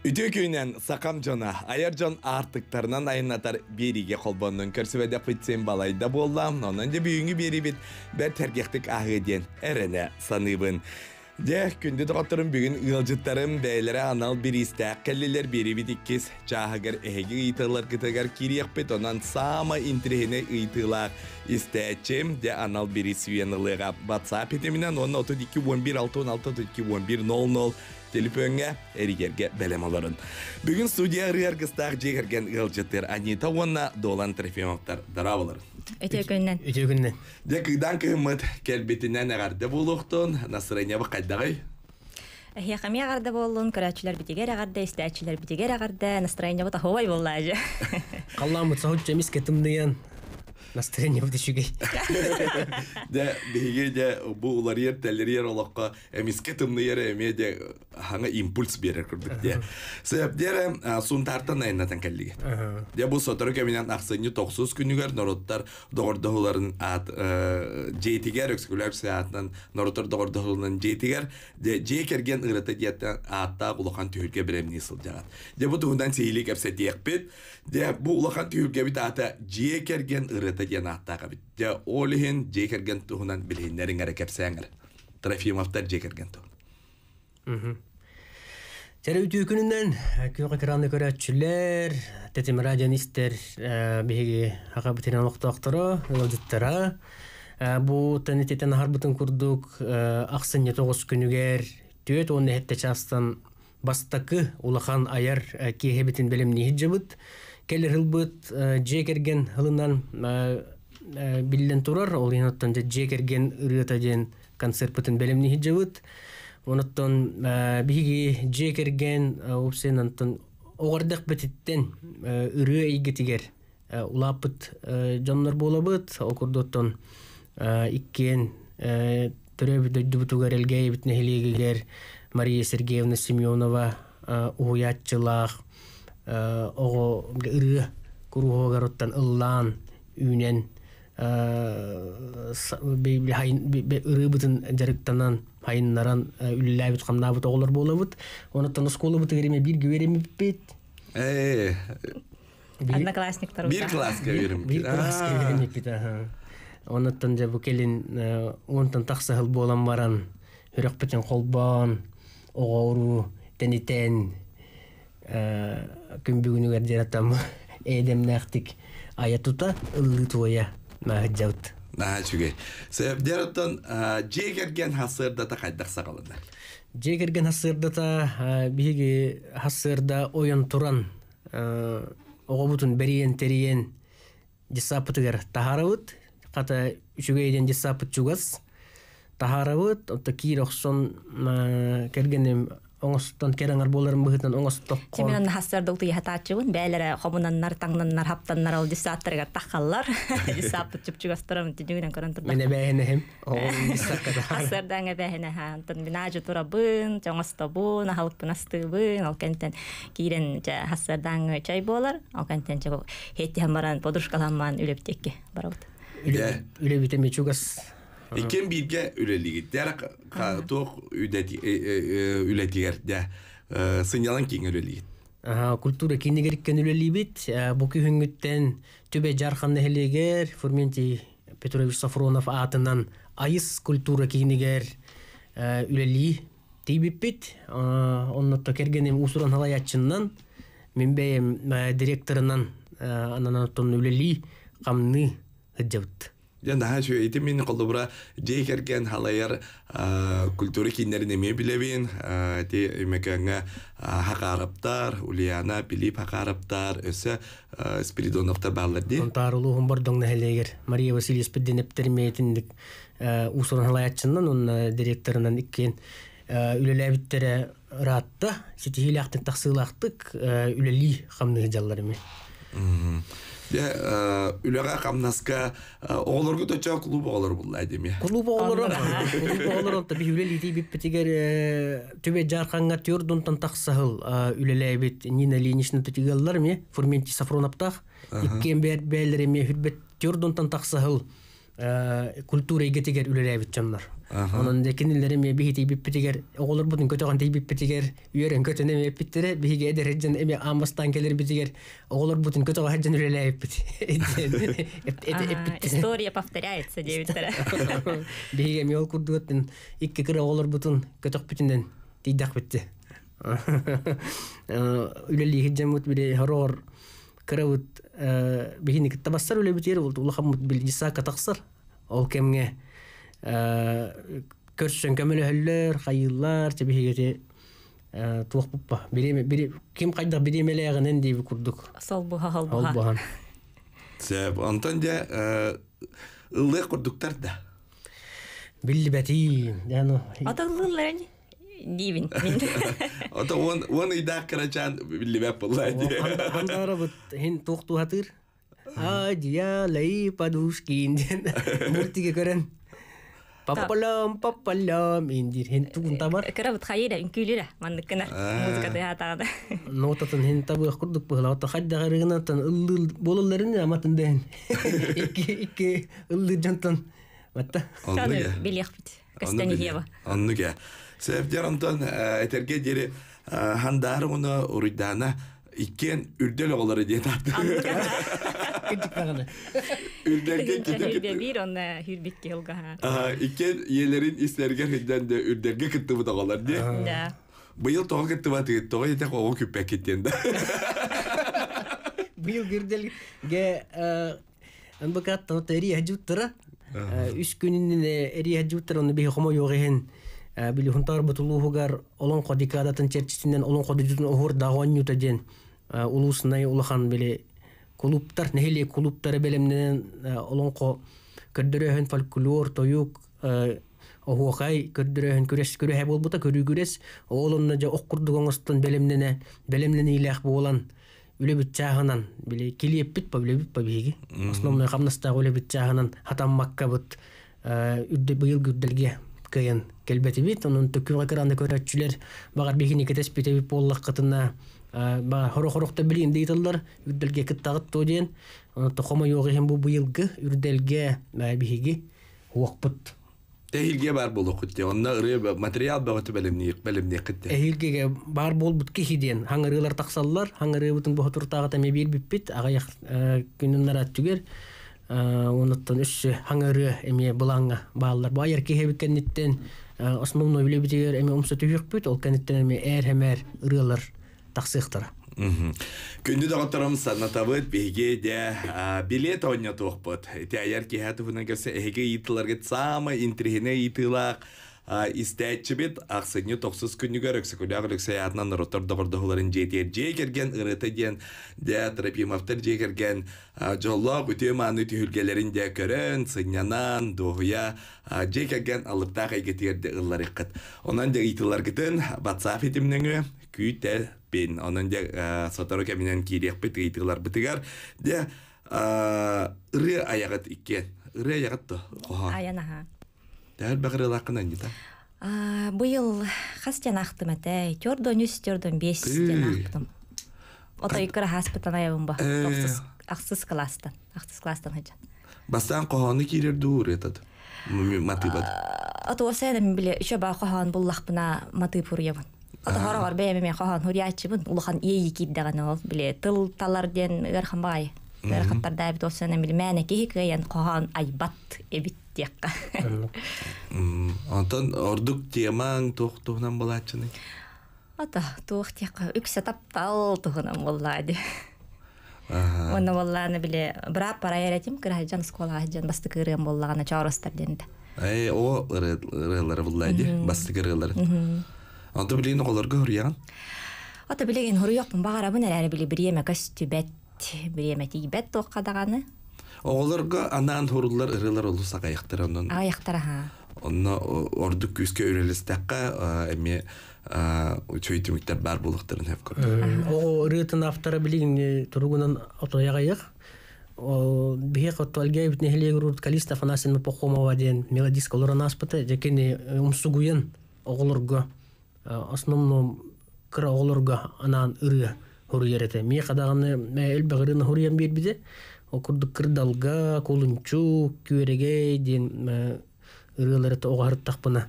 Үтө көйнен сақам жона, аяр жон артықтарынан айынатар бериге қолбонның көрсібәді құйтсен балайда боллам, онын де бүйінгі бері бит бәр тәргектік ағыден әріне саныбын. Дәх күнді тұғаттырым бүгін ұлжыттарым анал бір істәк кәлілер бері бит әгі ұйтылар кириек де анал WhatsApp телефонга эригерге белем оларын Бүгін студия рыаргыстак жегерген ылжытыр анита уонна долан трофимовтар дарабылар өтөгүннен өтөгүннен де кыйдан кыймыт келбитинен агарда болуктун настроение бы кайдагы Эхияками агарда болун, көрәчүләр битигер агарда, истәчүләр битигер агарда, настроение бу болла Настроение вот еще Да, беге де бу улар ер теллер ер олоққа эмиске ә тымны ер эме де ханга импульс берер күрдік де. Себеп дере ә, сун тартан айнатан келлиге. Де бу сотыр кеминен ахсыны тоқсыз күнігер нороттар доғырдығыларын ат ә, жетігер өксікілер сеатынан нороттар доғырдығылынан жетігер де жекерген ырыты диеттен атта улахан түйірге біремне сыл жағат. Де бу туғынан сейлік әпсетиек бит. Де бу улахан түйірге бит ата жекерген ырыты кыта диэн аахтаахабыття ол иһин жекерген туһунан билиһиннериңэре кэпсээҥэр трофимовтар жекерген ту Тәрі үтікінінен күйіғы қиранды көрі әтчілер, тәтім радионистер бігі аға бітінен оқтақтыры, ұлдеттіра. Бұл тәні ақсын не тоғыз күнігер, түйет оны әтті частан бастақы улахан аяр кейхебетін білім келер ылбыт э, же керген хылынан э, э, биллен турар ол иноттан же керген ырыта ден концерт бүтін белемни хиджебыт онуттан биги же керген упсен антан огардык бетиттен ыры игитигер улапыт жоннор болобыт окурдоттон иккен төрөбүдөйдүбүтугар элгеевит нехилигигер мария сергеевна семенова уятчылах оҕо ырыа куруһуогароттан ыллаан үүнен ырыбытын жарыктанан хайыннаран үлләбит камнаабыт оголор болабыт онуттан осколабыт ыгереме бир гүеремиппит одноклассниктар бир класска берим бир класска беримиппит онуттан жа бу келин онтан таксахыл болан баран үрөкпетен холбон оҕо уруу тенитен күмбүгүнү эрдераттам эдемнахтик ая тута ыллы туя маһыджабыт Нахачуге. Себдеротон жегерген хасырдата кайдак сагалында. Жегерген хасырдата биги хасырда оюн туран огобутун бериен териен дисапытыгар тахарабыт ката үчүгейден дисапыт чугас тахарабыт отта кирохсон кергенем оңостон кераңар боларын быһытын оңосток тиминан хастардык тыйы хатаачыбын бээлере хобунаннар таңнаннар хаптаннар ол дюсааттарга тахаллар дюсааппыт чупчугастырам тинюгүнен көрөн турда мене бээхенехим хастардааңа бээхене антын бинаажы турабын чоңостобун ахалыкпын астыыбын ал кентен кийрен хастардааң чай болар ал кентен хеттихан баран подружкаланман үлептекке барабыт үлебитеме чугас Икен бирге үлелигиттер катук үлетигерде сынялан кең үлелигит. Культура кенегериккен үлелибит, бу күхүнгүттен түбе жарханны хелегер, Фурменти Петрович Сафронов атынан айыс культура кенегер үлели тейбиппит, оннотто кергенем усуран халаячыннан, мен бәйем директорынан ананан үлели қамны ыджабыт. Жаннаха сөйті мен қолыбыра дей керген халайыр культуры киндерін еме білебен, де өмекеңі хақарыптар, Ульяна Пилип хақарыптар, өсі Спиридоновта бағылыр де. Онтарылу ғымбардың нәхелегер. Мария Василий Спидденептер мейтіндік ұсырын халайатшынан, оның директорынан иккен үлеләбіттері ратты, сетихилақтың тақсылақтық үлелі қамны жалларымен үләгә камнаска оғлоргу да чак клуб оғлор бул әдеми. Клуб оғлор. Клуб оғлор да биюле лиди бит тигер төбе жарқанға төрдүн тан таксахыл нина ленишни тигерлер ме фурменти сафронаптах иккен бер бәллереме хүрбет төрдүн тан таксахыл. культура игетигер үлерәбитчәннәр. Анан дәкин илләрем бихи тип биптигер, оғлар бүтән көтәгән тип биптигер, үйрән көтәне биптире, бихи гәдер һәҗән эме амастан келер битигер, оғлар бүтән көтәгә һәҗән үлерәп бит. История повторяется девятера. Бихи гәм ял курдыгын, икке кире оғлар бүтән көтәк битендән тидәк битте. Үлелиге җәмәт бире һарор кирәвит Э, бихини киттабассар үле битер ул улахам бил исака тахсар ол кемге э, көрсөн көмөлөһөллөр хайыллар тебихигете э, туох буппа биреме бире ким кайда биремелеягенен дейби курдук салбуха халбуха албухан сеп онтон же ыллы курдуктар да билли бәти атыллылар дивин мин ото он он идак карачан биллибеп булла ди андара бут хин токту хатыр а дия лей падушкин ден муртиге көрөн папалам папалам индир хин тугун табар кара бут хайда инкүлира мандыкына музыка да хатагада нотатын хин табы курдук была ото хадда гарыгына тан ыллы бололларын аматын ден икки икки ыллы жантан Ватта. Анны бит. Кастаниева. Сәфдер онтан э, әтерге дире хандары э, уны урыдана икен үлдәле гылары дип тапты. Үлдәге китә китә. Бир онда хирбик килгән. Аһа, дә үлдәге китте бу тагалар дип. Да. Быел тагы китте бат дип, тагы дә кого күп пакеттен дә. Бил гырдәл Үш аны билихунтар бутулугугар олон кодикадатын черчитинен олон кодижутун охор дагонюта ден улусунай улахан биле клубтар нехиле клубтар белемнен олон ко фольклор тоюк охуакай көрдөрөһөн күрес күрөһэ болбута көрүү күрес олонна же оккурдугоңостон белемнене белемнене илэх болан үлебит чаганан биле килиеппит па үлебит па биги основной камнастагы үлебит чаганан хатаммаккабыт үдде быйыл күрдөлге кыйын келбетибит онун төкү экранда көрөтчүлөр багар бекини кетес бүтеби поллак кытына ба хоро хорохта билин дейтылдар бар материал бар бол тақсаллар, түгер, онуттан хаңыры әме бұлаңа бағалар. Ә, основной билебитигер эми умсаты үйүкпүт ол кенеттен эми эр хэмэр ырылар тахсыхтара күндү доғатырым санатабыт беге де ә, билет оннетуқпыт. Тәйер кехатывына көрсе, эге итыларгет самы интрихіне итылақ, истээччибит ахсыны тохсыз күннүгөр өксөкүлях өксөятынан ротор добордохуларын жетиер жей керген ырыты диен де тропимовтер жей керген жоллог үтүү мааны түйүлгелерин де көрөн сыннянан дохуя жей керген алыптак айгетиерде ыллар иккыт онан де итылар кытын батсаф итимнеңү күйте бен онан де сотору кеминен кириякпит итылар бытыгар де ыры аягыт иккен ыры аягыт то аянаха Дәр бағырыл ақынан ета. Бұйыл қастен ақтым әті, көрдон үс, көрдон бес стен ақтым. Ота үйкірі хаспытан айабын ба, ә. ақсыз кластан, ақсыз кластан хачан. Бастан қоғаны келер дұғыр етады, матыбады. Ота осы әдім біле, үші ба қоған бұл лақпына матып ұрыябын. Ота қора ә. бар бәйме мен қоған ұрыячыбын, ұлыған ей деген ол, біле, тыл талар ден ғархан бағай. әбіт осы әдім біле, мәне кейік ғайын қоған айбат әбіт диякка онтон ордук темаң туох туунан булаачыны ата туох диякка үксе таптал туунан буллаади Оны болланы биле бра пара яратим кырахжан сколахжан басты кырым боллагана чарыстар денде. Эй, о ырылары буллады, басты кырылар. Анда билен оларга хурян. Ата билеген хуруяк багара бу нәләре биле бир еме көстүбәт, бір еме тибәт тоқадаганы оларга анан хорулар ырылар олу сағайықтар онын. Аяқтар, ага. онно ордук күске өрелістәққа әме чөйтіміктер бар болықтарын әп көрдү э, Оғы рытын автора білігін э, тұруғынан отояғайық. Бихек отто алгай бітіне хелег рурт калиста фанасен мапохомова ден мелодиск олора наспыты, жекени э, умсугуен оғылырға, основном кыра оғылырға анан ыры хору ме Мие қадағаны әлбәғырын хору ем бербиде окурдуккыр далга кулунчу күөрегей диэн ырыаларыта оғарыттақпына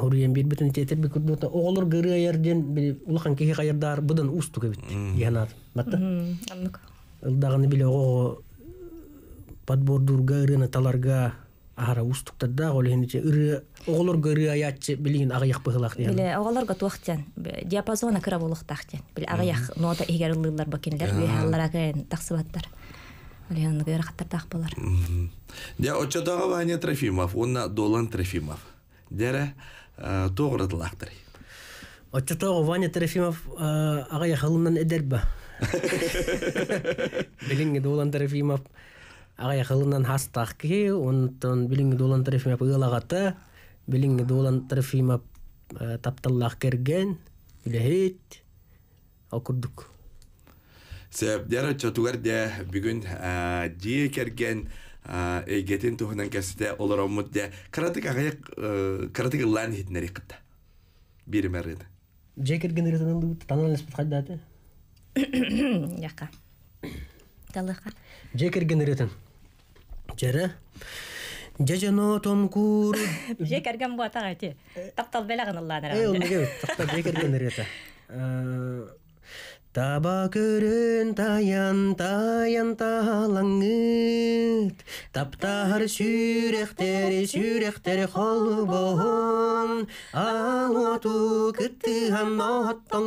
хуруен бирбитин тетер би курдута оголор гырыяр ден улакан кехи каярдар будан усту кебит янат батта ылдагыны биле ого подбордурга ырына таларга ахара ол олхиниче ыры оголор гырыаячы билигин агаяк быхылак ден биле оголорга туактен диапазона кыра болуктактен биле агаяк нота эгерилдылар бакендер бехаллара кэн таксыбаттар Леонидовна хаттартақ болар. Де очотоға Ваня Трофимов, онна Долан Трофимов. Э, дәрі тоғырытылақтыр. Очотоға Ваня Трофимов э, аға яқылынан әдәрбі. Біліңге Долан Трофимов аға яқылынан хастақ ке, онтан біліңге Долан Трофимов ұйылағаты, біліңге Долан Трофимов э, тапталлақ керген, үләхет, окурдық. Сәбдер чатугар дэ бүгүн дие керген эгетин туһунан кәсте олоромут дэ каратыг агаяк каратыг лан хитнери кытта. Бири керген мәрәд. Джекер генератынан ду таналес бутхаддаты. Яка. Талыха. Джекер генератан. Жара. Жежено томкур. Джекер гам буатагы. Таптал белагын Аллаһын. Эй, Тақтал неге таптал джекер генерата. Таба күрін, таян таян талаңыт Таптар сүректер қол холбон Ал оту ғам хан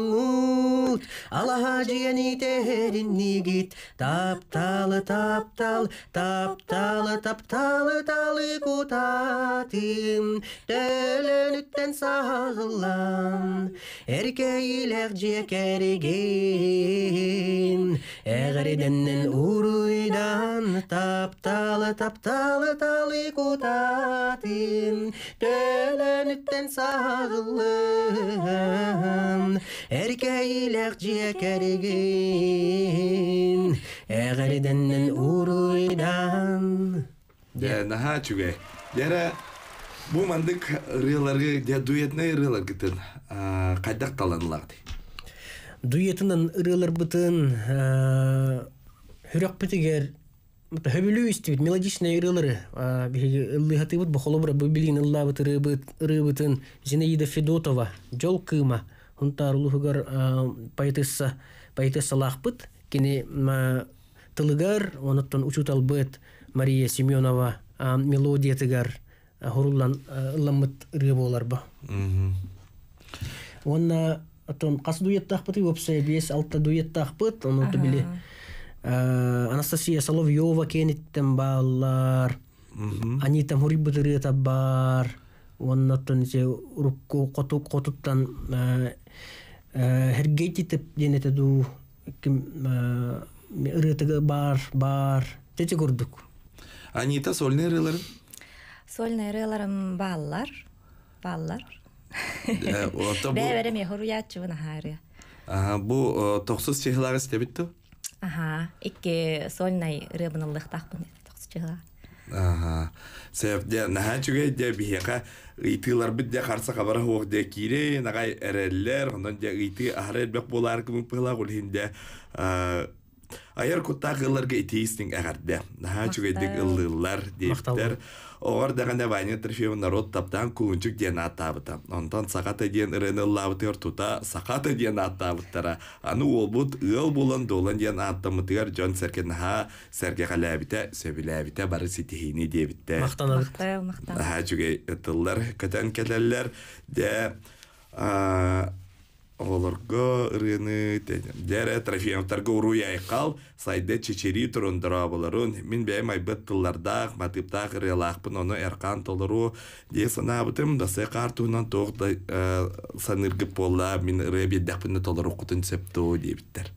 Ал аға жиен терин негіт Тапталы таптал тапталы тапталы талы құтатым Төлөнүттен сағылан Эркейлер жекерігей кин эгериденнен уруйдан тапталы тапталы талы кутатын төлөнүттен сагылын эркейлек жиекеригин эгериденнен уруйдан Де, наха чуге. Дера, бұл мандық де дуетне рыларгы тын, қайдақ таланыларды дуетынан ырылыр бытын ә, хүрөк битигер хөбүлү истибит мелодичный ырылыры ә, биги ыллыхаты бут бохолобра бибилин ылла бут ыры бытын Зинаида Федотова жол кыма хунтар улухугар ә, поэтесса поэтесса лахпыт кини тылыгар онуттан учутал быт Мария Семенова мелодия тыгар хоруллан ылламыт ыры болар ба. Оны Отон қас дуеттақпыт, өпсі бес алта дуеттақпыт, оны ұты біле. Анастасия Соловьева кенеттен баллар. Они там хурибытыры табар. Оннаттан же рукку котук котуттан хергейтитеп денете ду ким ырытыгы бар, бар. Тете көрдүк. Анита сольный рыларын? Сольный рыларын баллар. Баллар. Бәбәрем яхыр уят чуын ахары. Бу тоқсыз чехлары стебитту? Ага, икки сольнай рыбынылық тақпын тоқсыз чехлары. Ага. Сәп дә наһа чүгә дә биһәгә итылар бит харса хабар хук де кире нагай эреллер де болар Оғар дағана Ваня Трофеев народ таптан күнчік ден аттабыта. Онтан сақата ден ырыны лаутыр тута сақата ден аттабыттара. Аны ол бұд ұл болан долан ден аттамытығар жон сәркен ха сәрге сөбілі сөбіләбіте бары сетейіне дебітті. Мақтанадық. Мақтан Ха жүгей ұтылыр, кәтән кәтәллер де Оларга ырыны дәрә трофеевтарға уруй айқал, сайда чечери тұрундыра боларын, мен бе айбыт тыллардақ, матыптақ ырылақпын оны әрқан толыру, де сана бұтым, басы қартуынан тоқты ә, саныргып болла, мин ыры беддәқпіні толыру құтын септу дейбіттер.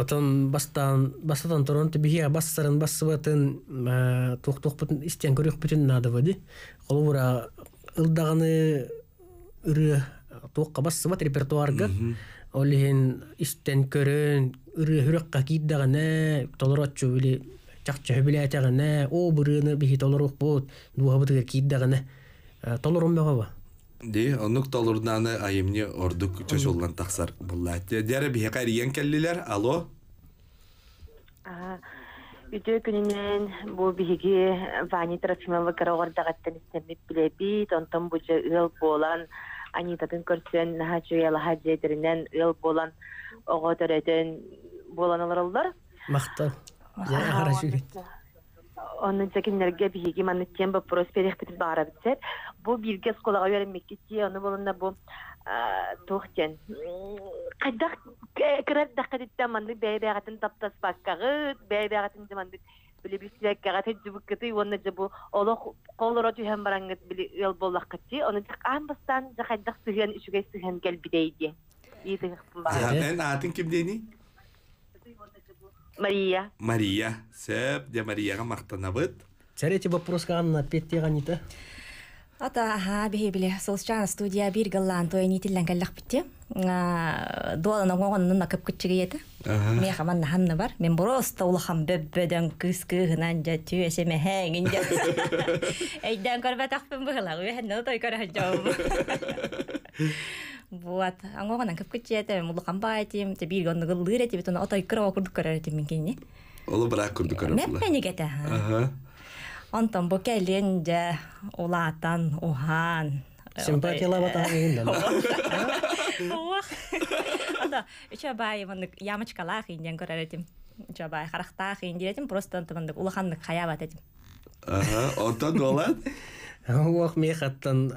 Отан бастан, бастан тұрын түбіге бастарын басыбатын ә, тоқ бұтын істен көрек бұтын надо бөді. Қолуыра ылдағаны ыры туокка бассыбат репертуарга иһин истен көрөн үрөһүрөкка кииддагана толороччу били чакча хүбилээтэҕинэ о бырыны бихи толорухпут дуһабытыгар кииддагана э, толорумбеҕаба Ди, онук толурнаны айымне ордук чөчөллан тахсар булла. Э, Дәрі бихе қайриен келлилер, алло? Үтө күнінен бұл бихеге ваня Трофимова қарағырдағаттан істемеп білебит, онтан бұл жа буолан анитатын көрсен наха чуяла хаджетеринен ыл болан ого төрөтөн болан олороллор мактал Onun için nerede bir higi manı tiyen bu бу бір bağıra bitser. Bu bilgi skolaga öğrenmek için onu bulunda bu били бисилек карате жубуккати уонна жабу олох колоро түһэн барангыт били ел оны бастан атың ким дейни Мария. Мария. Сәп де Марияға мақтанабыт. Сәрете вопроска Анна Ата, аха, бе студия бир галлан той нитиллен каллах битте. Дуалана гоғанын на кып китчиге ете. Мен бар. Мен просто улахам бөббөдөн кыс-кыгынан жа түйесе мехен жа. Эйден көрбәтақпын бұғылақ, өйен ол той көрі жауым. Вот, аңоғанан кып китчиге мен улахам Олы бірақ күрдік көріп. Мен Аха онтон бу келин же улаатан ухан симпатиялабатаанда үчабаеваны ямочкалаах инден көрәретим үчабай харахтаах индиретим просто антымандык улаханды хаябат этим онтон болан уах мех аттан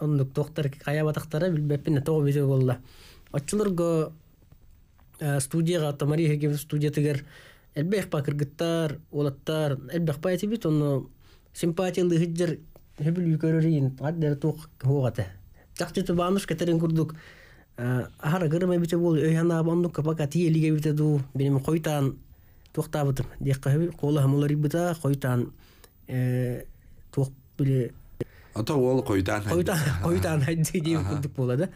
оннук доктор хаябатактара билбеппин тоо бизе болла отчулурго студияга тамария студия тигер элбех па кыргыттар улаттар элбех па этибит онно симпатиялы кетерин курдук ахара бите тиелиге бите болады.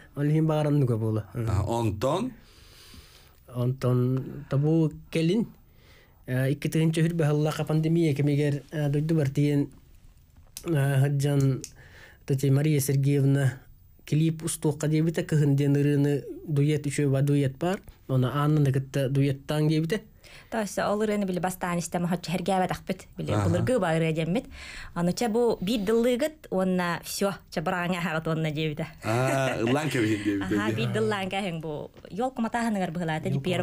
Олхин табу келин икки тыын чөһүр баһыллака пандемия кемигер дойду бар тиен хаджан тати Мария Сергеевна клип устуққа дебите кыһынден ырыны дуэт үчө ба дует бар оны анны нагытта дуеттан дебите Тасы олыр эне биле бастан истем хачы хергәвә тахпит биле булыргы багыра дәммит. Аны ча бу бит дылыгыт онна все чабраңа хагат онна дебиде. А, ланка бит дебиде. А, бит дыланка бу йол коматаһының арбыгылаты дип бер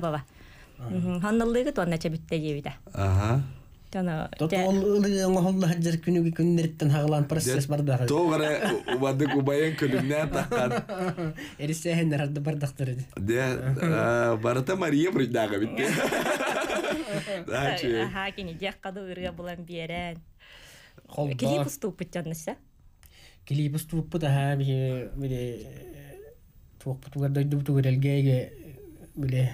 Ханналлыгы тонна чабитте ебиде. Ага. Тана. Тото улыгын хонна хаджар күнүгү күннөрттен хагалан процесс бар да. Тогара убадык убайын күлүнә тахкан. Эрсе хендер арды бардактыр. Де, барата Мария бридага битте. Дачи. Ага, кини дек каду үргә булан биерен. Холда. Кили буступ битәнсе. Кили буступ бу да һәм бире тук бутуга дойду бутуга элгәге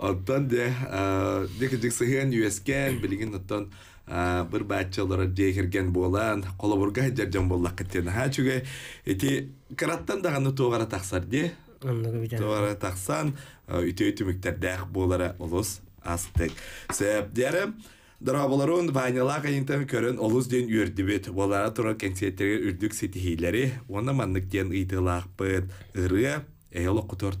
Оттан де, деке жексеген үйескен, оттан бір бәтчалары дейгерген болан, қолабурға жаржан болақ кеттен. Ха чүгай, эти тоғара тақсар тоғара тақсан, үте-өте үйте мүктердәқ болара олыс астық. Сәп дәрі, Дарабаларын вайнала кайынтан көрін олыз ден үрдібет, болара тұра үрдік сетихилері, оны маннық ден ұйтылақ бұд, ұры, әйелі құтыр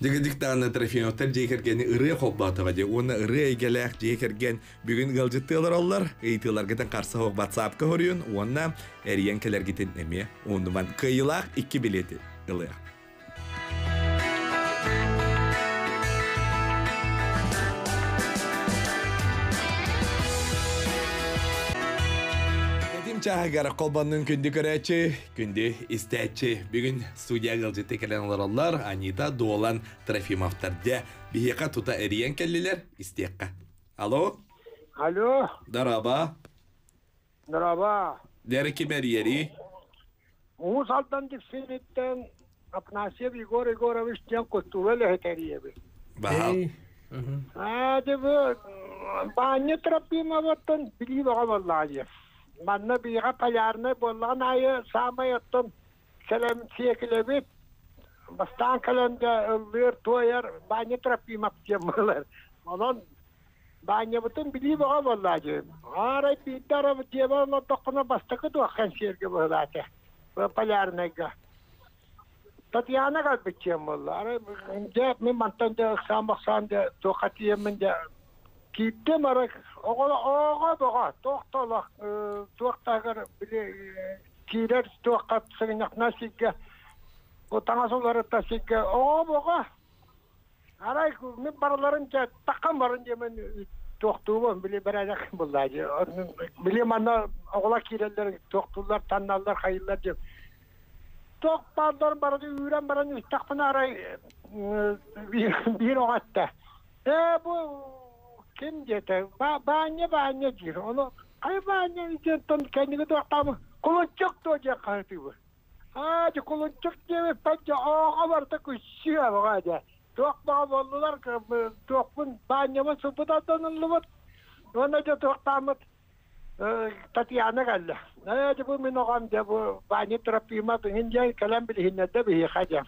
Дегендік таны Трофимовтар жекерген ыры қоббаты баде, оны ыры әйгелек жекерген бүгін ғылжытты олар олар, ейтіларгетін қарсы хоқ батсапқа хорюн, онна әрген келергетін әме, оныман кыйлақ икі билеті ылық. Чағығары қолбанның күнді көрәтші, күнді істәтші. Бүгін студия ғылжетті келен олар Анита Дуолан Трофимовтарды. Бігеқа тута әриен кәлілер істеққа. Алло? Алло? Дараба? Дараба? Дәрі кем әриері? Уыз алдан дексенеттен Апнасев Егор Егорович тен көттуэлі әтериебі. Бағал. Әді бұл, Баня Трофимовтан білі баға manna biga pajarne bollan ayı sama yattım kelem çekilebit bastan kalemde ömür toyar banyo trapi maksimalar olan banyo bütün biliyor o vallahi ara bir tarafı diye valla dokuna bastakı da kan şerge vallahi ve pajarne ga Tatyana kalbetçiyem valla. ince mi mantan da, samak san da, tokatiyem de, киттем оға ого бого э, токтоло туактагыр биле э, кирер туакка сыгынак насикке таңасулары тасикке ого бого арай мен бараларынча таккан барын мен э, тоқтуым біле бір аяқ болады біле мана оғла кирелер тоқтулар танналар хайыллар деп балдар барды үйрен баран үстақпын арай бир оғатта э бұл Kim dedi? Ba baanya baanya diyor. Onu ay baanya diyor. Kendini de ortamı kuluncuk da hoca ha Hadi kuluncuk diye bence ağa vardı kuşuyor bu hadi. Dokma bollular ki dokun baanyama sıfıda danılımız. Ona da doktamız. Ee, Tatiana geldi. Hadi bu minogam de bu baanya terapiyma hince kalem bile hinnette bir hikaye.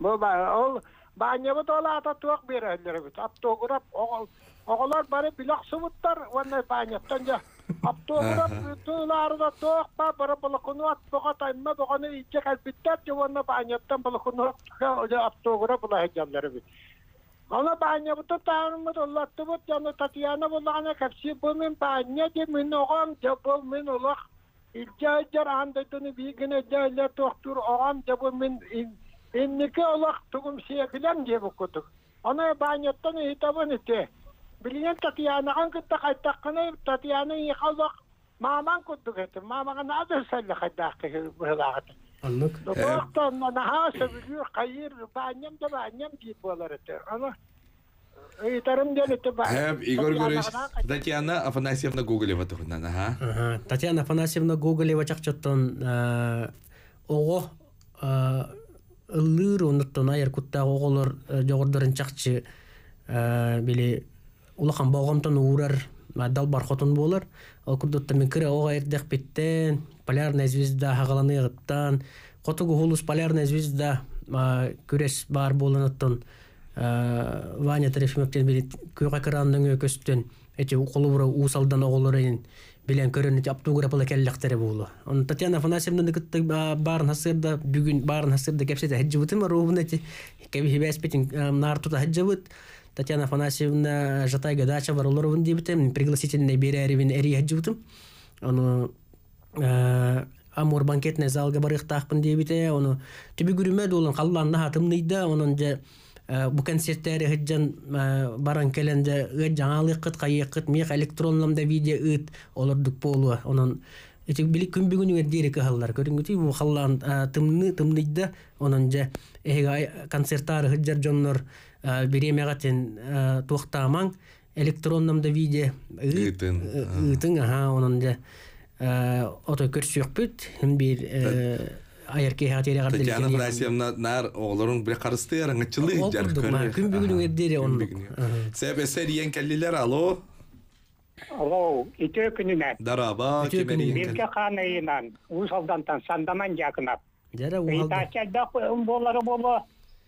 Bu ol baanyama da ola atatuvak bir elleri. Aptogurap oğul Оголар бары билок сывыттар, ванна паняттан жа. Аптоғырап туларына тоқпа, бары бұлықынуат, бұға таймма, бұғаны итке қалбиттар, жуанна паняттан бұлықынуат, аптоғырап бұлай хеджамлары бі. Ана паня бұты тағынмыд, ұллатты бұт, жаны Татьяна бұлағына кәпсі бұл мен паня де, мен оғам, бұл мен ұлық, илча жар андайтыны бейгіне жайлар тоқтур оғам, бұл мен иннеке ұлық тұғым сиякілем де бұл күтік. Ана паняттан хитабын ете. билинен татьянахан кыттакайттаккыны татьяны ихалак мааман куддугетим маамаган адар саллахайдаакы былагат Доктан наха сөбүлүр қайыр баанем да баанем дип болар эте. Ана Эйтарым делете ба. Эм Игорь Григорьевич, Татьяна Афанасьевна Гоголева тухнан, ага. Татьяна Афанасьевна Гоголева чақчаттан ого ыллыр онуттан айыр кутта оголор жогордорун чакчы биле улахан болгомтон уурар дал бархотон болар ал курдуттамен кыра ога эрдех биттен полярная звезда хагаланыгыттан котугу хулус полярная звезда күрес бар боланыттан э, ваня трефимовтен били күйга кыраандан көстөн эти укулубура уусалдан оголор эйин билен көрөн эти аптуграпала келлектери болу он татьяна афанасьевна кытты баарын хасырда бүгүн баарын хасырда кепсете хаджыбытыма робун эти кеби хибеспетин э, нартута хаджыбыт Татьяна Афанасьевна жатай гадача барылырыбын дебітім, пригласительный берәрівін әрі әджібітім. Оны э, амур банкетне залга деп дебите, оны түбі күрімәді олын қалланна тымныйды оның же э, бу концерттері хыджан э, баран келенде ыт жаңалык қыт, кайык қыт, мек видео ыт олордук болу онан Этик билик күн бүгүн үгөр дире кыһаллар көрүнгүтү бу халлан тымны тымныйды. же эге концерттары хыджар жоннор беремеға э, беремегатен э, тоқтамаң электронномды виде ыытын ыытын аха онунда э, ото көрсөкпүт хим бир аярке хатери гарды Татьяна Фрасиевна нар оғлорун бир карысты яраңчылы жар көрүн. Күн бүгүн эрдере он. Себ эсер ен келлилер алло. Алло, ите күнүнө. Дараба кемери. Бирке каны инан, тан сандаман жакынап. Жара уалда. Итача да болары боло.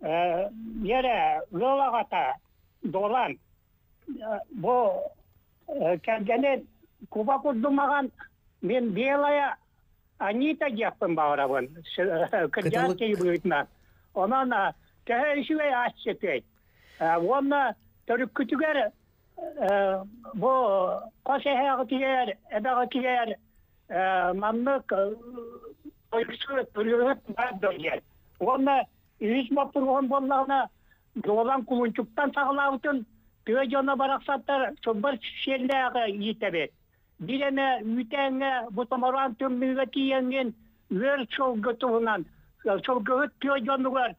мере долан бо куба мен белая анита деппин баарабын кыржаан кейбуйтна онан тэшивей аччетей онна төрүккүтүгер бо кошехеагы тигер маннык үйіз болып тұрған боллағына жолан кумунчуктан сағылаутын төе жона барақсаттар чомбар шелләғы етебет биреме үйтәңе бұтамаран төмбіге тиенген өр чолгы туынан чолгы төе жонугар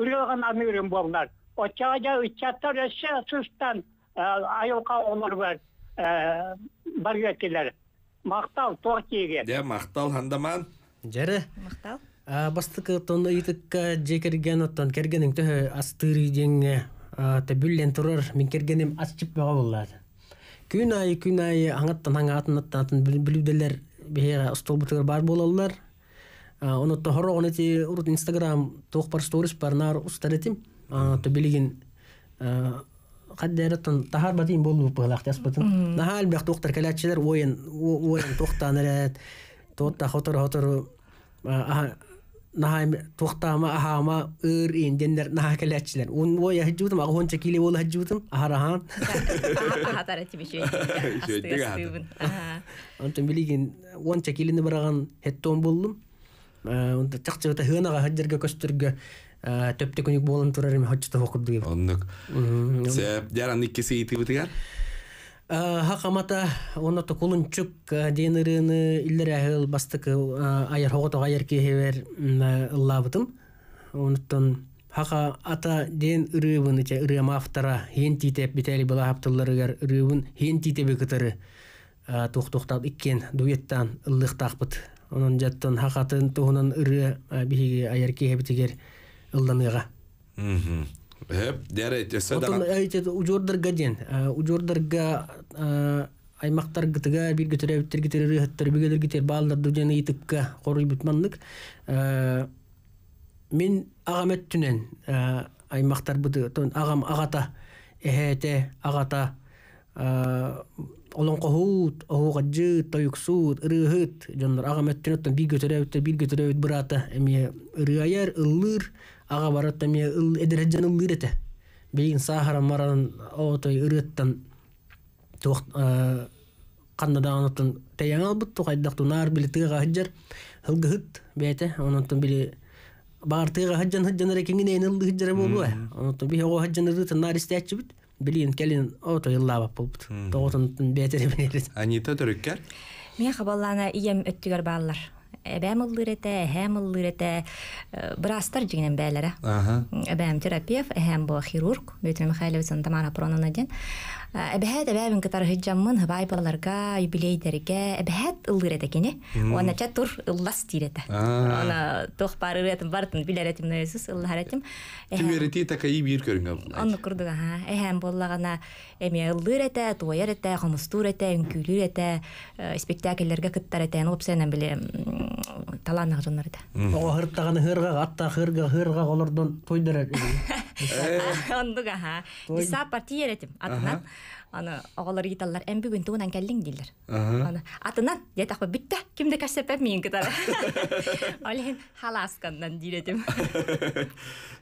үрегін анырым болнар очага үтчаттар өссе сустан айылқа олар бар баргетилер мақтал тоқ тиеген де мақтал хандаман жері мақтал бастыкы тонно итекка же керген оттон кергенин төһө астыры деңе табүллен турар мен кергеним асчып бага буллар күн ай күн ай аңаттан аңа атын атын билүүделер беге стол бутур бар болалар оны тохоро оны ти урут инстаграм тох пар сторис бар нар устаретим то билигин каддереттон тахар батин болуп балактас бутун нахал бак тохтар келачилер оен оен тохтанырат тотта хотор хотор наһаами тухтаама ахаама ыр иендендер наха келячилер ун ой хажуутум ага хонча киле болу хажуутум ахарахан ахатара тиби шөйдигастыбын онтон билигин онча килини бараган хеттон болдум онда чакча бата хыанага хаджерге көстүргө төптө күнүк болон турар эми хоччута окурдугеп оннук сээп жаран иккеси итибитигар Э, хакамата оны то кулунчук э, денырыны иллер ахыл бастык э, айыр хогото айыр кехевер лабытым онуттан хака ата ден ырыбын иче ырым автора ен титеп битери бала хаптылларыгар ырыбын ен титебе кытары тухтуктап иккен дуеттан ыллыктакпыт онун жаттан хакатын туунан ыры бихиги аяр кехебитигер ылланыга удердерге удердерге аймактар мен аймактар агам ағата эхете ағата олон кохут охугаджы тоюксут ырыхыт бир бир көтөрөбүт бырата эми ырыаяр ыллыр аға баратта мен ыл эдереджен ыл ирете бейин сахара маран отой ырыттан каннадаанатын таяң албыт тухайдак тунаар били тыыга хыджар хылгыхыт бээте онутун били баар тыыга хыджан хыджанара кеңинейин ылды хыджара болуа онутун бихи ого хыджан ырытын наар истеатчыбыт билиин келин ото ыллаабак болбут тоготунтун бээтере бенелит анита төрөккер мен хабаллана ием өттүгөр баалар әбәм ылдыр әтә, әһәм ылдыр әтә, э, бірастыр дегенен Әбәм терапев, әхәм бұл хирург, бөтмемі қайлы тамара пронуна дейін. Әбәһәт әбәбен кытар һыджаммын һыбай балаларга, юбилейдәргә, әбәһәт ылдыр әтә кене. Уана ча тур ыллас тир әтә. тох пары рәтім бартын, билер әтім нәйсіз ыллы харәтім. Түмер әтей тәкә ей бир көрінгә бұл. Оны күрдіға, ха. Эхәм боллағана әме ылдыр әтә, туайар әтә, ғымыстур әтә, үнкүлір әтә, э, спектакелләргә кыттар әтә, ну, бсәнен біле таланы ғжынлар әтә. Оға атта хырға, хырға олардан тойдырар. ондугаха иса партия этим атынан аны оголор гиталлар эм бүгүн туунан келлиң дийлер аны атынан детахпа битте кимде кассепе миин кытара олин халаскандан диретим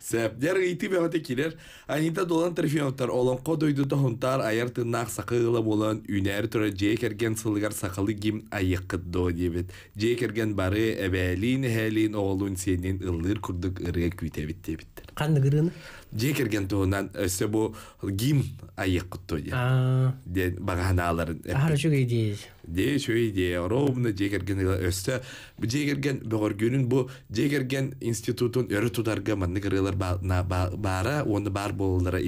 сэп дерге ити беготе килер анита долан трофеевтар олонко дойду тохунтар аяр тыннаак сакыыла болон үнээр тура жээ керген сылыгар сакалы ким айыккыддоо диебит жээ керген бары эбээлин эхэлин оголун сенин ыллыр курдук ырыга күүтебит диебиттер кандыгырыны Жекерген туынан туунан э, өсө бу гимн айык кутту де баганалар э, де чөй де ровно дие керген өстө э, дие керген бу дие институтун өрү тударга бара оны бар болулара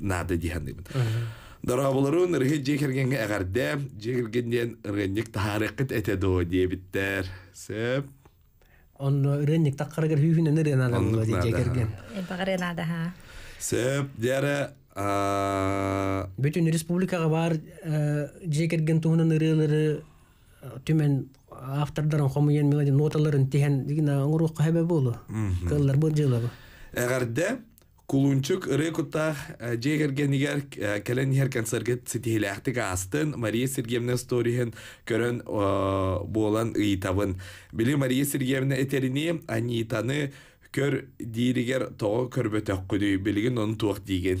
нады дихандыбын Дарабыларын ыргы жекергенге әгәрдә, жекергенден ыргынник тарықыт әтәді о дебіттер онно ренник таккаргер хүйүнен ренада болду дегерген. Багаренада Сөп дәре бүтүн республикага бар жекерген туунан ырылары түмен автордарын хомуен мелоди ноталарын тиген дигина оңрук хабе болу. Кыллар бу жылы. Әгәрдә Кулунчук рекута э, жегергенигер э, келен ер концерт астын Мария Сергеевна сторихен көрен э, болан ыйтабын. Били Мария Сергеевна этерини Анитаны көр диригер тоғы көрбеті күдүй білігін он туак диген.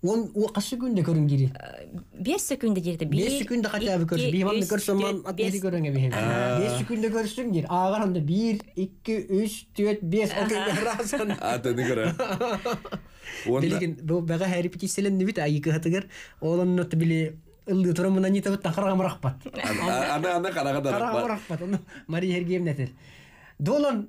Он о қасы күнде көрін кири? Ә, бес жерді. Бес хотя бы көрсін. Бес ә. анда бір, екі, үш, төрт, бес. бұл ылды қараға Ана, ана, Долан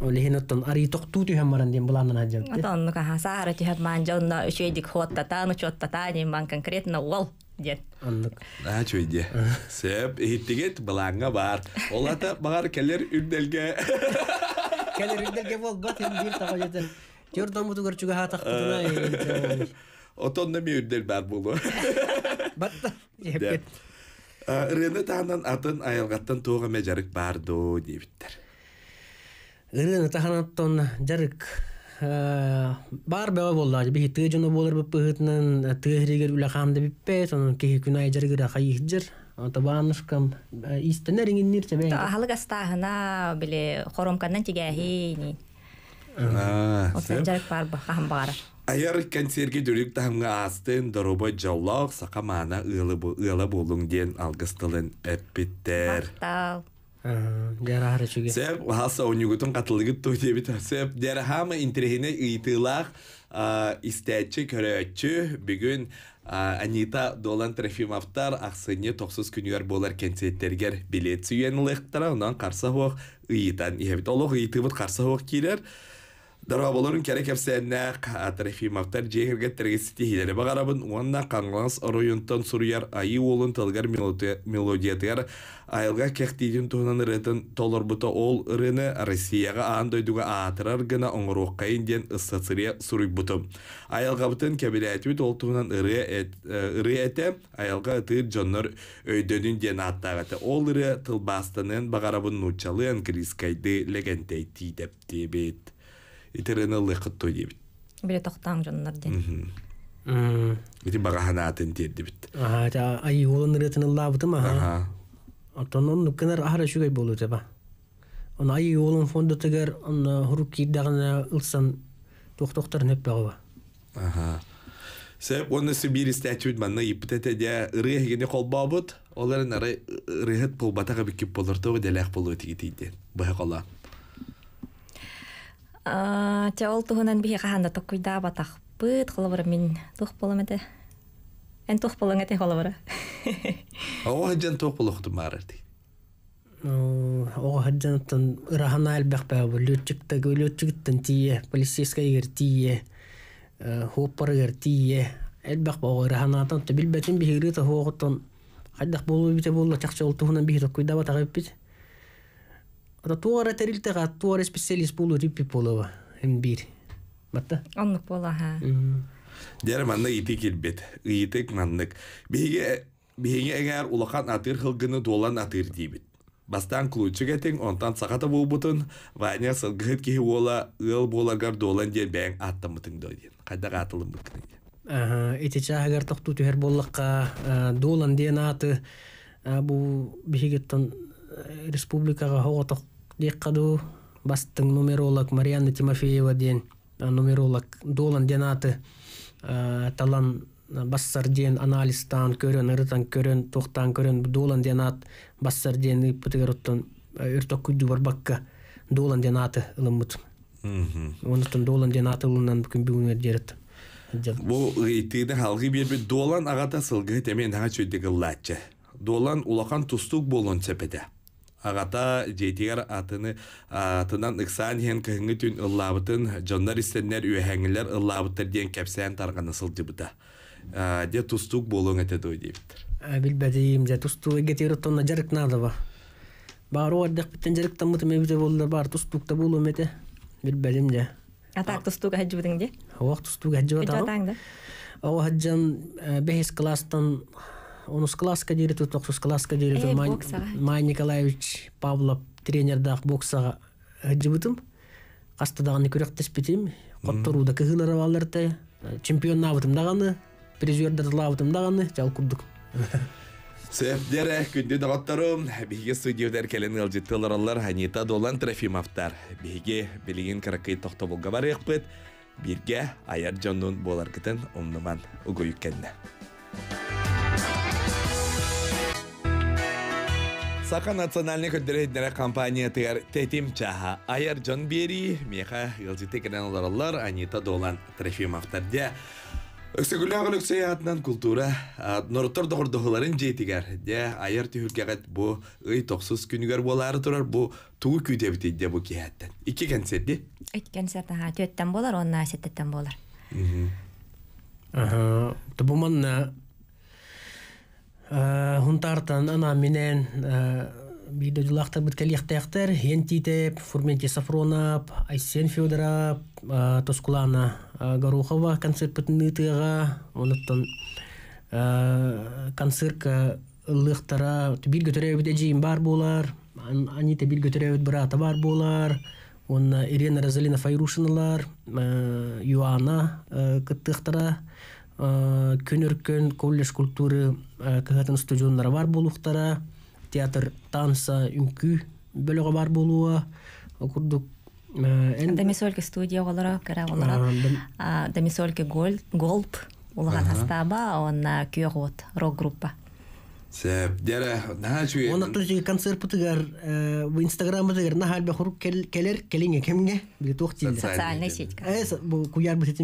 Олехиноттан ариток туту хэммаран дем буланна хажал. Атан ну каха сахара тихат манжал конкретно ол ден. Аннык. А Сеп бар. Олата багар келер Келер бол бир тага жетен. көрчүгө Рене атын аялгаттан тоғы барды ырыны таханаттон жарык бар бәва болла бихи тыы жоно болар бып пыһытынан тыыһригер улахамда биппе сонун кихи күнай жарыгыра хайихджер табаанышкам истене риңиннир тебе халык астаахына биле хоромканнан тигяхини жарык бар хам баара Аяр консерге дүрік таңға астын дорубы жаулақ сақамана ұйылы болуң ден алғыстылын әппеттер. Мақтал. Дәрахара э, чүге. Сәп, ласа онюгутын қатылығыт той дебіт. Сәп, дәрахама интерхіне ұйтылақ истәтчі, көрәтчі. Бүгін Анита Долан Трофимовтар ақсыне 90 күнігер болар кенсеттергер билет сүйен лықтыра, онан қарса хоқ ұйтан. Ебіт олық ұйтыбыт қарса Дарабаларын керек әпсәннәк, атарифи мафтар жегерге кәттіргесіте хилері бағарабын, уанна қаңлас оруйынтан сұруяр айы олын талгар мелодиятығар айылға кәқтейден тұғынан ұретін толыр бұта ол ұрыны Россияға аңдойдуға атырар гына оңыруққайын ден ұстатсырия сұруй бұты. Айылға бұтын кәбеләйтімет ол тұғынан ұры әті, ә, айылға ұтыр жоннар өйдөнін ден аттағаты. Ол ұры тылбастанын бағарабын нұтчалы англискайды легентей тейдеп итерыны лыхыт той дебит. Бире тохтаң жоннар ден. Э. Ити багаханатын тер дебит. Аха, ай улын ретін лабытым аха. Аха. Атон он нукканар ахара шугай болу теба. Он ай улын фонды тегер, он э, хурук киддагана ылсан тохтохтар неп бағыва. Аха. Сәп, оны Сибири статьют манна иппетете де ырыгене колбабыт, оларын ары ырыгет пулбатага бикип болыртығы делек болу тигитейден. Бұхы Ча ол туһунан биһи хаһанда мен батахпыт болым мин ән болом эте. Эн тух болон эте холобора. Оо хаджан тух болохту марати. Оо хаджан тан рахана албах ба тие полицейская гер тие хоппар тие Туара терилте га туара специалист болу риппи болова. Эм бир. Батта? Аннык бола, ха. Дер манны ити килбет. Иитек маннык. Биге биге эгер улахан атыр хылгыны долан атыр дибит. Бастан клучига тең онтан сагата болбутун, Ваня сылгыт ки ола ыл болагар долан дер бәң аттымытың дойден. Кайда атылым бүкне. Ага, эти чагар токту түһер боллакка долан ден аты бу бигеттен республикага хоготоқ диққаду бастың нумеролог марианна тимофеева ден нумеролог долан денаты талан бассар ден анализтан көрөн ырытан көрөн тоқтан көрөн долан денат бассар ден иппетегероттон өртөк күйдү барбакка долан денаты ылыммыт онутон долан денаты ылынан күмбүгүнер жерет бул ытыыны халгы бербі долан агата сылгы темен ага чөйдеги долан улахан тустук болон сепеде Агата жетегер атыны атынан ықсан хен кыһыңы түн ыллабытын жондар истеннер үһәңилер ыллабыттар диен кәпсән тарғаны сылдыбыта. Де тустук болуң эте дой дейбиттер. Билбәдейм, де тустук эгетер тонна жарык надова. Бару ардык биттен жарык таммыты мебиде болды бар тустукта болу мете. Билбәдем де. Атак тустук хаджыбытың де? Оқ тустук хаджыбыталым. Атаңда? Оқ хаджан 5 э, класстан дейді класска диритут оксус класска диритут май николаевич павлов тренердах боксага жыбытым э, кастадаганы күрөктеспитим котторуда кыгылары балларта э, чемпион навытым дағаны, призердер лавытым даганы күбдік. Сөптер күнді дағаттарым, бігі студиодер келін ғалжеттілер алар Анита Долан Трофимовтар. Бігі білген қарақи тоқты болға бар еқпіт, бірге аяр жонның болар кітін ұмныман ұгойық кәнді. Сака национальный компания тыгар тетим чаха. Айар Джон Меха, Анита Долан, Трофимовтарде. культура де бу ый токсуз күнүгөр болары турар бу тугу күдебитит де бу концерт болар Хунтартан ана менен бийде жулактар биткелехтехтер хентитеп фурменте сафронап айсен федорап тоскулана горухова концерт пытынытыга онуттан концерт ыллыктара бир көтөрөбүдө бар болар анита бир көтөрөбүт брата бар болар онна ирена розалина файрушиналар юана кыттыктара Э, көнөркөн колледж культуры э, кгтн стадионнары бар болуктара театр танса үңкү бөлөгө бар болуу э, курдук Дамисольки студия олара, кара олара. Дамисольки голп, улага тастаба, он күйогот, рок-группа. Сәп, дере наһа чуе. Оны тоже концерт в Инстаграм пытыгар, наһа хурук келер, келеңе кемге, бит ухтилде. Социальная сеть. Э, бу куяр бит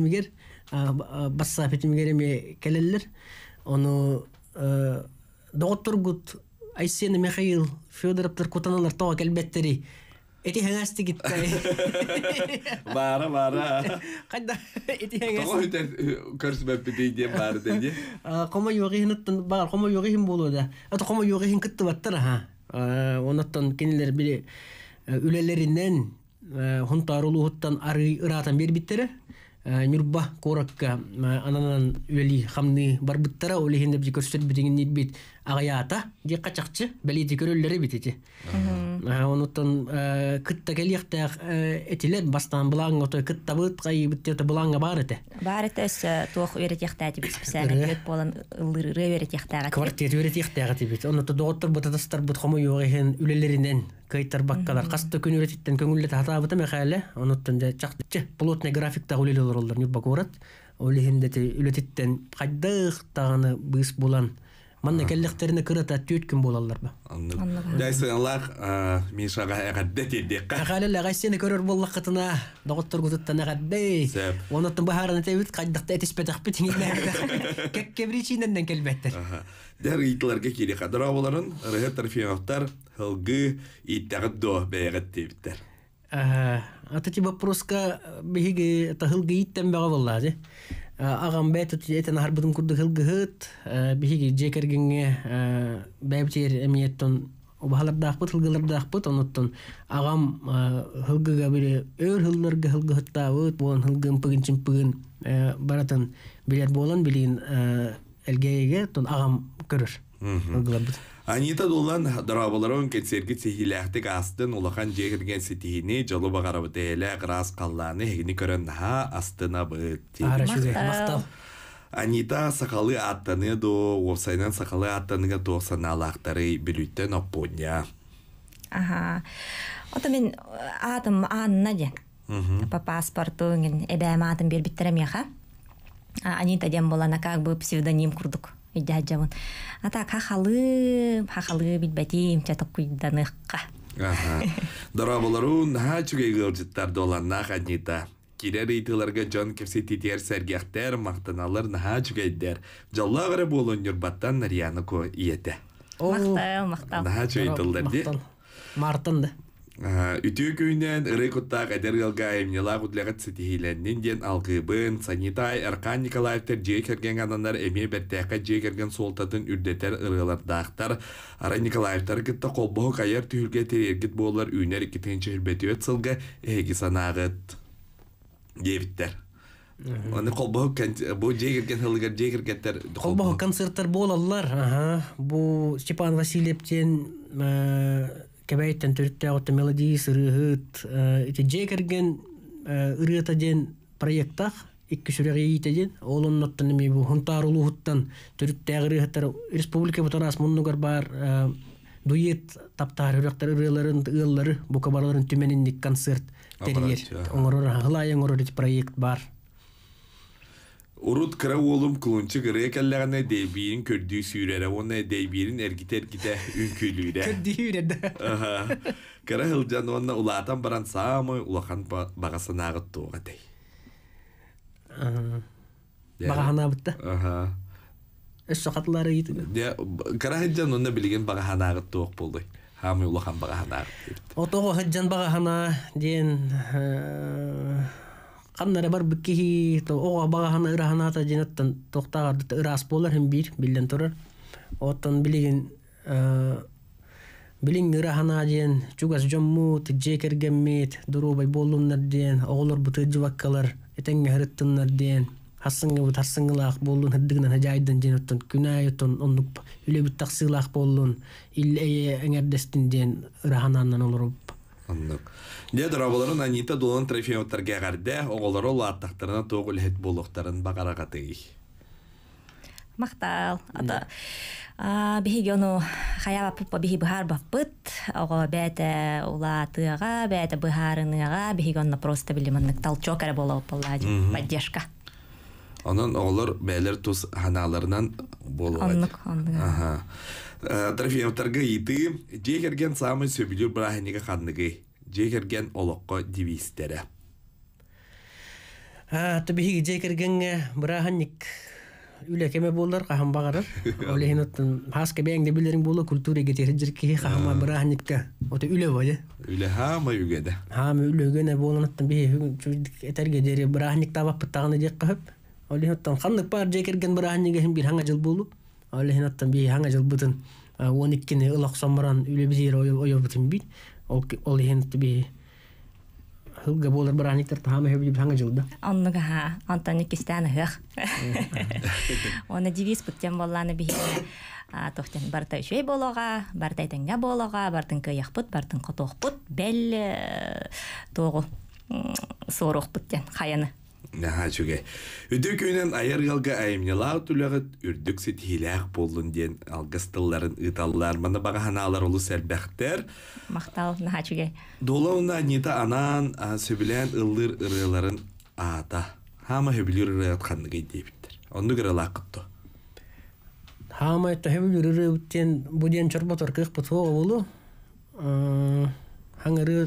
баса фитимгереме келеллер ону э, доғоттургут айсена михаил федоровтар кутаналар тоо келбеттери эти хаңасты киттай бара бара кайда эти хаңасты э, көрсөбөппү дейди баары деди комо югихинаттан бар комо югихин болууда ата комо югихин кыттыбаттар ха онаттан кинилер бири э, үлелеринен хунтарулуһуттан ары ыраатан бербиттере Э, нюрба коракка э, ананан үөли хамны барбыттара олехендеп жи көрсөт битиңин бит агаята ди качакчы белити көрөллөре битити э, онуттан э, кытта келиэхтеах э, этиле бастан былаң ото кытта быт кай биттете былаңга бар эте бар эте өс туох веретехтеати бит специалитет болан ылыры веретехтеага квартет веретехтеага тибит онуто доготтор бытатастар бут хомо юга эхен үлелеринен кайтар баккалар касты күн үрөтиттен көңүлле татаабыта мехале онуттан же чактычы плотный графикта үлелер олорулар нюбакурат олихиндете үлетиттен кайдык таганы быыс булан манна келлектерине кырата түткүн болаллар ба дайсыналар мишага эгадде тирдек ахалел агасени көрөр боллакытына доготтор гузуттан агадбей онуттун бахарына тебит кайдыкта этишпетакпи тиңилнер кекке причиненден келбеттер дәр итларга кири кадыра боларын рыһы торфиновтар хылгы иттагы до бэягат тебиттер Ата ти вопроска биһиги тахылгы иттен бага боллады. Ағам бәт өтілетін арбыдың күрді қылғығыт, біхеге жекергенге бәбітер әмиеттон бағалардақпыт, қылғылардақпыт, оныттон ағам қылғыға өр қылғыларға қылғығытта өт, болан қылғын пығын баратын білет болан тон ағам Анита дулан он кетсерги сихилэхтик астын улахан жегирген ситихини жолу бағарабы дейлі ғырас калланы хегіні көрін ха астына быт. Анита сақалы аттаны до уопсайнан сақалы аттаныға тоқсан алақтары білүттен опподня. Аха. Ота мен э, атым Анна ден. По паспорту әбәм атым бербіттірем яха. Анита ден болана как бы псевдоним курдук идяжабын ата кахалы хахалы билбетим чаток куйданыкка дора болорун хачугей кылжыттар доланна хаднита кирер ыйтыларга жон кепсетитер сергехтер мактаналар наха чугайдер жаллагара болон юрбаттан нарияны ко иете мактал мактал наха чугайтылдар ди мартынды Үтүү э, күйінен ыры куттақ әдер ғылғай емнела ғудлағыт сетихиленнен ден алғыбын, санитай, Аркан Николаевтер жей керген ананар әме бәттәққа жей керген солтатын үрдетер ырылардақтар. Ара Николаевтар гітті қолбоғы қайар түйілге терергіт болар үйнер кетенші үрбеті өтсілгі әйгі санағыт. Девіттер. Оны қолбағы бұл жегірген хылығар жегіргеттер. Қолбағы концерттер болалар. бу Степан Васильевтен э, кебейттен түрттә отты мелодис рыгыт ите жекерген ырыта ден проекттах икки сүрәгә итеден олоннаттан ми бу хунтар улуһуттан түрттә рыгыттар республика бутанас муннугар бар дует таптар үрәктәр ырыларын ыллары бу кабарларын түменинник концерт терер оңорор хылай оңорор проект бар Урут кыра уолум кулунчу кыры кэллэҕинэ дэйбиин көрдүү сүүрэрэ уонна дэйбиирин эргите эргите үңкүүлүүрэ. Көрдүү да. Кыра хылжан уонна улахан Хамы улахан Отого қандары бар біккихи то оға бағахана ыраханата женаттан тоқтағарды ырас болар һәм бир билден турар оттан билигин билин ырахана жен чугас жоммут тиджей кергеммит дурубай болуннар ден оголор буты жываккалар этеңге хырыттыннар диен хассыңы бут хассыңылаах болун хыддыгынан хажайдан жен оттон күнайотон оннук үлебит таксыылаах болун илле эңердестин ден ыраһананан олоруб Аннык. Дед рабаларын анита дулан трофеевтарга гарде, оголары латтактарына тоқ хет болуқтарын бағараға тей. Мақтал, ата. Бихи гену хаява пуппа бихи бұхар баппыт, оға бәті ұла тыға, бәті бұхарыныға, бихи гонна просто біліміннік талчокары бола ұппалла, поддержка. Онан олар бәлер тус ханаларынан болуға. Анлык, анлык. Ага. Трофеевтарға еті, жекерген самы сөбілер бірахынеге қандығы, жекерген олыққа девистері. Түбігі жекергенге бірахынек үләкеме болдар қаһам бағарар олехин оттан хаска бәңде билерин болу культура гетер жирки қаһама бираһникке ота үле болады үле хама үгеде хама үлегене болуноттан бе би этерге дере бираһник табап тагына дек кып олиһоттан ханнык бар же керген бараһынньыга хим бир хаңа жыл болу олиһиноттан би хаңа жыл бытын он иккини ылак соммаран үлебидир ойобутун бит ол олиһинт би хылга болар бараниктер тахама хэбип жыл да анныга ха антаны кистана хах оны девиз буттен болланы би тохтен барта үшей болога барта тенге болога бартын кыяхпыт бартын котохпыт бел тогу сорохпыт тен хаяны Наха жүге. Үдік үйінен айырғалға айымнелау түліғіт үрдік сетхиләқ болын ден алғыстыларын ұталылар. Маны бағаналар олы сәрбәқтер. Мақтал, наха жүге. Долауына нета анан сөбілән ұллыр ұрыларын ата. Хама хөбілер ұрылатқанығы дейбіттір. Онды көрі лақытты. Хама әтті хөбілер ұрылаттен бұден чорбатар күйік бұтуға болу. Хаңыры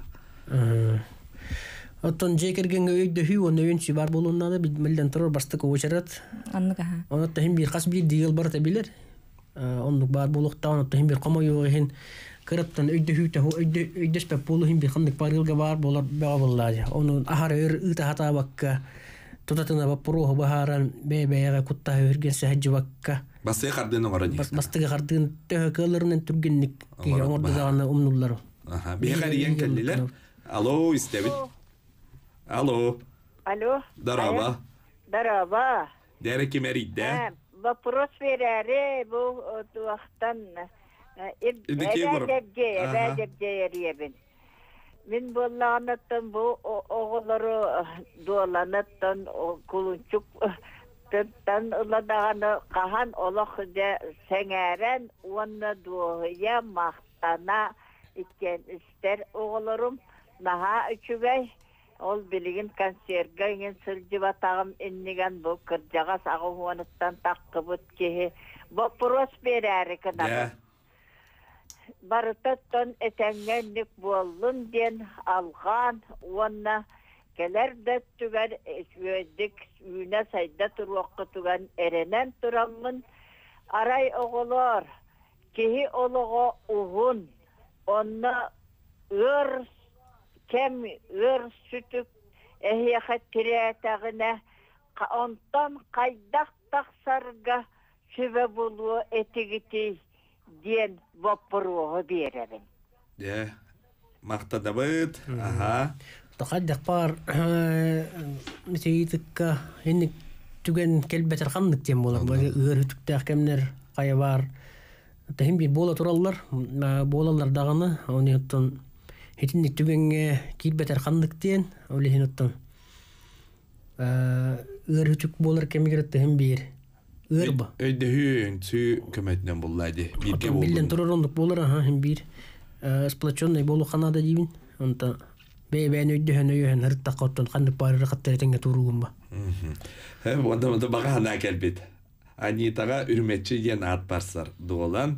Э, оттон жекерген өйдө хүй он өйүнчү бар болуна да бит милден турор бастык очарат. Аннык аха. Онотта хим бир кас бир дигел барта билер. Э, Ондук бар болукта онотта хим бир комой хин кырыптан өйдө хүйтө өйдө болу хим бир бар болар бага боллажы. Ону ахар өр ыта хата бакка. Тутатына ба пуруху бахаран бебеяга кутта бакка. Алло, Истевин. Алло. Алло. Дараба. Дараба. Дәрі кемәридді. Вопрос верәрі бұл дуақтан Әбәдәбде, әбәдәбде әребін. Мен болла аныттан бұл оғылары дуаланыттан кулунчук тыттан ұладағаны қахан олық жа сәңәрен оны дуғыя мақтана икен істер оғыларым. наха үчүгэй ол билигин консьерга ин атагым инниген бу кыржагас агуонуттан таккыбыт кихи вопрос берәри кына барытаттан этәңгәнник боллун ден алган уонна келер дә түгән өйдик сайда туруакка түгән эренен тураммын арай оголор кихи олого угун онна өр кем өр сүтүк эхеха қайдақ онтон қайдақ болуы сүбө булуу этигити диен воппуругу беребин э мактадабыт аха тохаддак бар мисеитикка э, эник түген келбетер қамдық тем болар өр үтікті әкемнер қайы бар тахим бола тураллар болалар даганы онуттан Хитин нүттүгенге кирбетер ханнык тиен, олехин оттон. Ыр хүчүк болар кемигерет тем бир. Ыр ба. Өйдө хүн сүй көмөтнөн буллады. Бирге болду. Билден турорундук болар ха хим бир. Сплочённый болу ханада дивин. Онта бэйбэн өйдө хэн өйөн хыртта коттон ханнык барыр хаттар тенге туругун ба. онда онда бага хана келбит. Анитага үрмөтчү диен ат барсар. Дуолан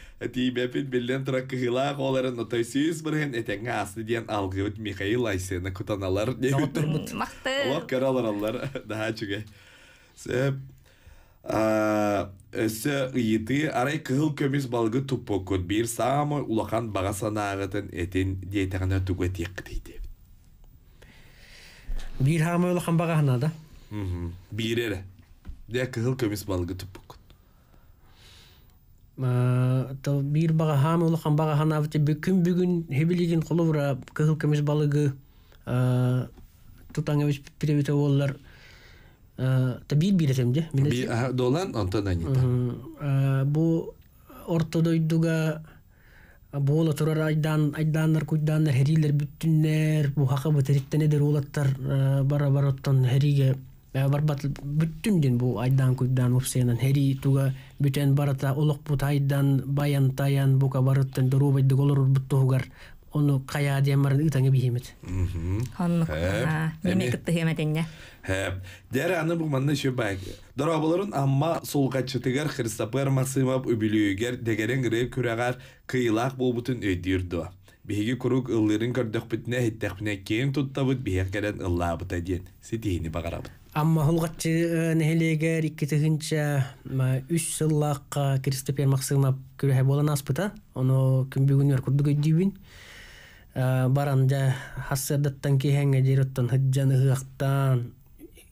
Тейбепин беллен тұрақ кығыла қоларын ұтайсыз бірген әтәңі асты ден алғыбыт Михаил Айсыны күтаналар дебіт тұрбыт. Мақты. Олақ көр алар даға жүге. арай балғы бір хамы то бир бага хам улахан бага ханавты бүкүн бүгүн хебилигин кулубра кыхылкымыз балыгы тутаңыбыз пиревите боллар та бир биретемде долан онтон анита бу ортодойдуга буола турар айдан айданнар куйданнар херилер бүттүннер бу хакы бетериттенедер улаттар бара бароттон хериге барбат бүттүн ден бу айдан куйдан упсенан хери туга бүтен барата олок айдан баян таян бука барыттан дорубайды голор буттугар ону кая ытаңы Эме кытты аны бу ше амма солгачы тегер Христофер үбилүгер дегерен гыре күрәгәр кыйлак бу бүтүн өйдирде. Биһиги курук ылларын Амма хулгатчы э, нехелегер икки тыгынча үс сыллаққа болан аспыта. Оны күмбүгүнөр курдугы дибин. Э, баран хасырдаттан киһәңгә диреттен хыджаны хыяктан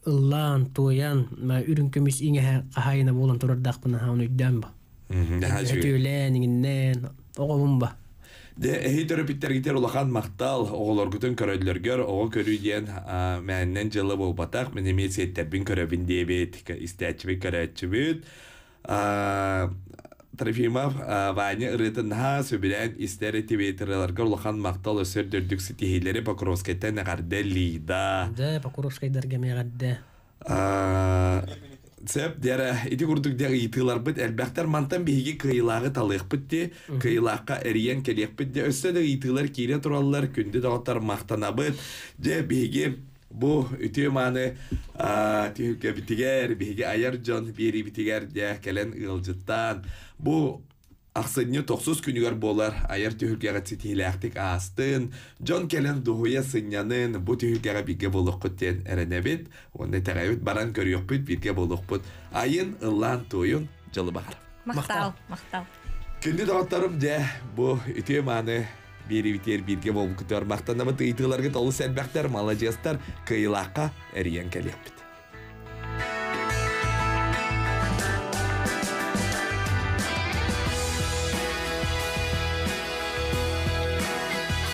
ұллан туян үрүн көмүс иңе кахайына болан турардак ба. ба. Эйдер питтергитер улахан мақтал оғолор күтін көрөділергер оға көрі дейін мәнінен жылы бұл батақ мінеме сеттербін көрөбін дейбет истәчібет көрәтчібет Трофимов Ваня ырытынха сөбілән истәрі тибетерлерге улахан мақтал өсір дүрдік сетихилері Покровскайтан ағарды лида Да, Покровскайдарға меғарды цеп дәрі ити курдук дәгы итыларбыт әлбәхтәр мантан биһиги кыйлагы бит ди кыйлакка эриен бит ди өссө дә итылар кире тураллар күндү дагатар мактанабыт дә биһиги бу үтү мааны тиһикке битигер биһиги аяр җан бири битигер дә келен ылҗыттан бу Ақсынне тоқсыз күнігер болар, айыр түйілгері тетейләқтік астын, Джон Келен дұғуя сынянын бұ түйілгері бігі болық күттен әрінәбет, онды тәғайыт баран көріек бүт бігі болық бұт. Айын ұлан тойын жылы бағар. Мақтау, мақтау. Күнді дағаттарым де бұ үте маны бітер бірге болып күтер мақтанамы тұйтығыларғы толы сәнбәқтер, малажастар, кыйлаққа әриен кәлеппіт.